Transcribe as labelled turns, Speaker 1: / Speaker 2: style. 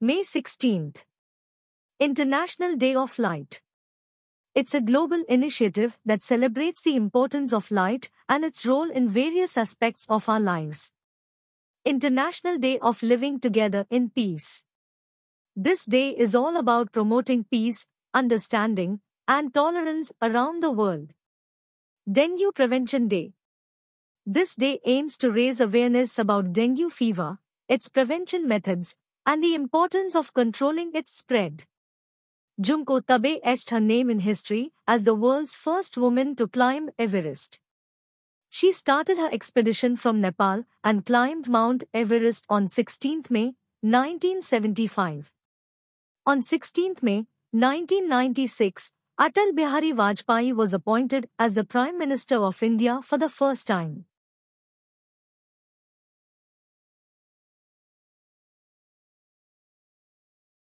Speaker 1: May 16th. International Day of Light. It's a global initiative that celebrates the importance of light and its role in various aspects of our lives. International Day of Living Together in Peace. This day is all about promoting peace, understanding, and tolerance around the world. Dengue Prevention Day. This day aims to raise awareness about dengue fever, its prevention methods, and the importance of controlling its spread. Junko Tabe etched her name in history as the world's first woman to climb Everest. She started her expedition from Nepal and climbed Mount Everest on 16 May 1975. On 16 May 1996, Atal Bihari Vajpayee was appointed as the Prime Minister of India for the first
Speaker 2: time.